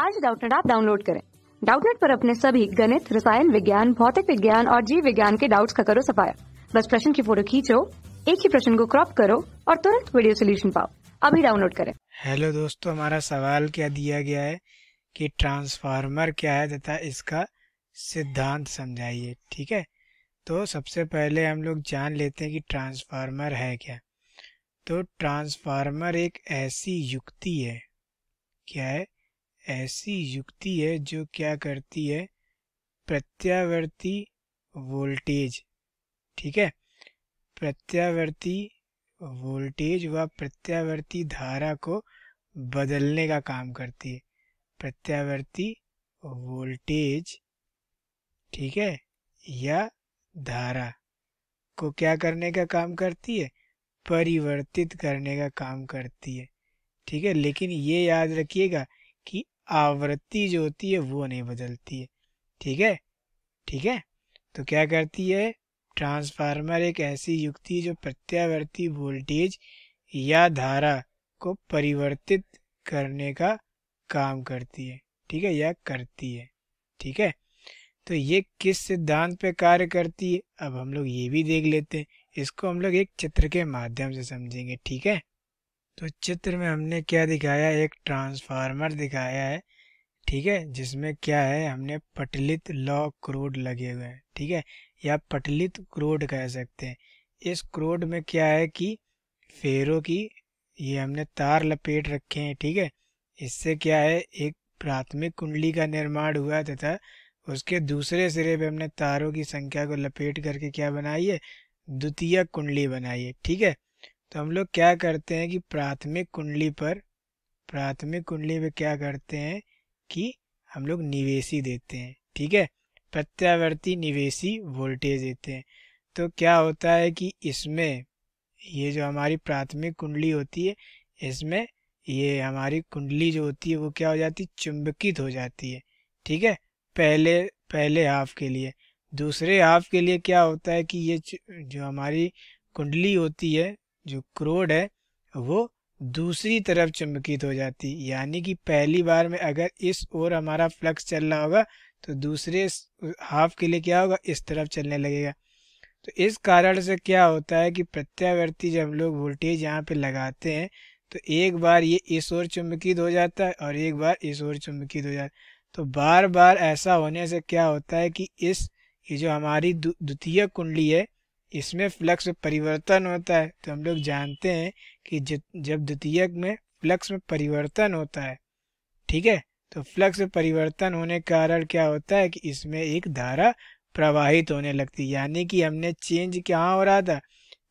आज डाउटनेट आप डाउनलोड करें डाउटनेट पर अपने सभी गणित रसायन विज्ञान भौतिक विज्ञान और जीव विज्ञान के डाउट्स का करो सफाया बस प्रश्न की फोटो खींचो एक ही प्रश्न को क्रॉप करो और तुरंत वीडियो सोल्यूशन पाओ अभी डाउनलोड करें हेलो दोस्तों हमारा सवाल क्या दिया गया है कि ट्रांसफार्मर क्या है तथा इसका सिद्धांत समझाइए ठीक है तो सबसे पहले हम लोग जान लेते हैं कि ट्रांसफार्मर है क्या तो ट्रांसफार्मर एक ऐसी युक्ति है क्या है ऐसी युक्ति है जो क्या करती है प्रत्यावर्ती वोल्टेज ठीक है प्रत्यावर्ती वोल्टेज व प्रत्यावर्ती धारा को बदलने का काम करती है प्रत्यावर्ती वोल्टेज ठीक है या धारा को क्या करने का काम करती है परिवर्तित करने का काम करती है ठीक है लेकिन ये याद रखिएगा कि आवृत्ति जो होती है वो नहीं बदलती है ठीक है ठीक है तो क्या करती है ट्रांसफार्मर एक ऐसी युक्ति जो प्रत्यावर्ती वोल्टेज या धारा को परिवर्तित करने का काम करती है ठीक है या करती है ठीक है तो ये किस सिद्धांत पे कार्य करती है अब हम लोग ये भी देख लेते हैं इसको हम लोग एक चित्र के माध्यम से समझेंगे ठीक है तो चित्र में हमने क्या दिखाया एक ट्रांसफार्मर दिखाया है ठीक है जिसमें क्या है हमने पटलित लॉ क्रोड लगे हुए हैं ठीक है या पटलित क्रोड कह सकते हैं इस क्रोड में क्या है कि फेरों की ये हमने तार लपेट रखे हैं ठीक है इससे क्या है एक प्राथमिक कुंडली का निर्माण हुआ तथा उसके दूसरे सिरे पे हमने तारों की संख्या को लपेट करके क्या बनाई है द्वितीय कुंडली बनाई है ठीक है तो हम लोग क्या करते हैं कि प्राथमिक कुंडली पर प्राथमिक कुंडली में क्या करते हैं कि हम लोग निवेशी देते हैं ठीक है प्रत्यावर्ती निवेशी वोल्टेज देते हैं तो क्या होता है कि इसमें ये जो हमारी प्राथमिक कुंडली होती है इसमें ये हमारी कुंडली जो होती है वो क्या हो जाती है चुंबकित हो जाती है ठीक है पहले पहले हाफ के लिए दूसरे हाफ के लिए क्या होता है कि ये जो हमारी कुंडली होती है जो क्रोड है वो दूसरी तरफ चुंबकित हो जाती यानी कि पहली बार में अगर इस ओर हमारा फ्लक्स चल रहा होगा तो दूसरे हाफ के लिए क्या होगा इस तरफ चलने लगेगा तो इस कारण से क्या होता है कि प्रत्यावर्ती जब लोग वोल्टेज यहाँ पे लगाते हैं तो एक बार ये इस ओर चुंबकित हो जाता है और एक बार इस ओर चुंबकित हो जाता है तो बार बार ऐसा होने से क्या होता है कि इस ये जो हमारी द्वितीय कुंडली है इसमें फ्लक्स में परिवर्तन होता है तो हम लोग जानते हैं कि जब द्वितीयक में फ्लक्स में परिवर्तन होता है ठीक है तो फ्लक्स में परिवर्तन होने के कारण क्या होता है कि इसमें एक धारा प्रवाहित होने लगती है यानी कि हमने चेंज कहाँ हो रहा था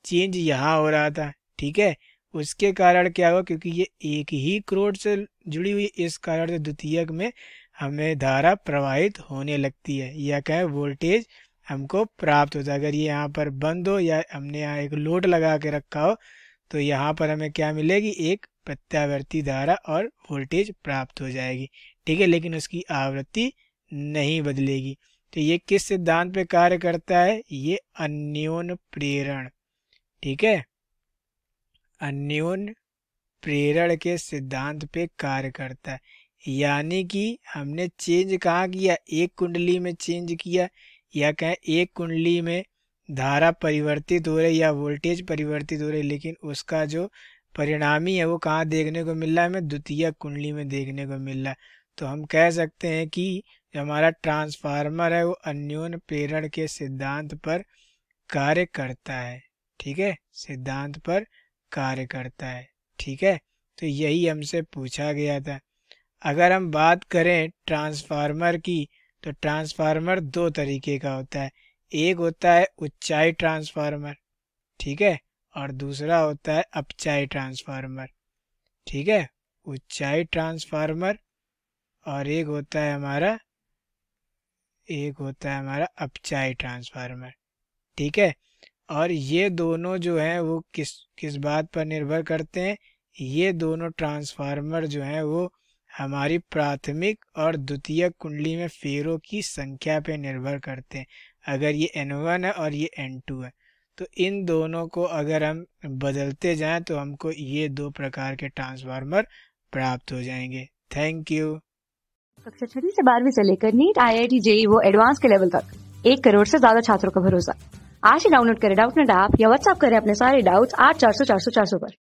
चेंज यहाँ हो रहा था ठीक है उसके कारण क्या हुआ क्योंकि ये एक ही क्रोड से जुड़ी हुई इस कारण से द्वितीयक में हमें धारा प्रवाहित होने लगती है या क्या है वोल्टेज हमको प्राप्त होता है अगर ये यहाँ पर बंद हो या हमने यहाँ एक लोड लगा के रखा हो तो यहाँ पर हमें क्या मिलेगी एक प्रत्यावर्ती धारा और वोल्टेज प्राप्त हो जाएगी ठीक है लेकिन उसकी आवृत्ति नहीं बदलेगी तो ये किस सिद्धांत पे कार्य करता है ये अन्योन प्रेरण ठीक है अन्योन प्रेरण के सिद्धांत पे कार्य करता है यानी कि हमने चेंज कहाँ किया एक कुंडली में चेंज किया या कहें एक कुंडली में धारा परिवर्तित हो रही या वोल्टेज परिवर्तित हो रही लेकिन उसका जो परिणामी है वो कहाँ देखने को मिल रहा है हमें द्वितीय कुंडली में देखने को मिल रहा है तो हम कह सकते हैं कि जो हमारा ट्रांसफार्मर है वो अन्योन प्रेरण के सिद्धांत पर कार्य करता है ठीक है सिद्धांत पर कार्य करता है ठीक है तो यही हमसे पूछा गया था अगर हम बात करें ट्रांसफार्मर की तो ट्रांसफार्मर दो तरीके का होता है एक होता है उच्चाई ट्रांसफार्मर ठीक है और दूसरा होता है अपचाई ट्रांसफार्मर ठीक है उच्चाई ट्रांसफार्मर और एक होता है हमारा एक होता है हमारा अपचाई ट्रांसफार्मर ठीक है और ये दोनों जो हैं वो किस किस बात पर निर्भर करते हैं ये दोनों ट्रांसफार्मर जो हैं वो हमारी प्राथमिक और द्वितीय कुंडली में फेरों की संख्या पे निर्भर करते हैं अगर ये वन है और ये एन टू है तो इन दोनों को अगर हम बदलते जाएं तो हमको ये दो प्रकार के ट्रांसफार्मर प्राप्त हो जाएंगे थैंक यू कक्षा छठी से बारहवीं से लेकर NEET I I T JEE वो एडवांस के लेवल तक एक करोड़ से ज्यादा छात्रों का भरोसा आज ही डाउनलोड करें डाउटनेट ऐप या व्हाट्सएप करें अपने सारे डाउट्स आठ चार सौ चार सौ चार सौ पर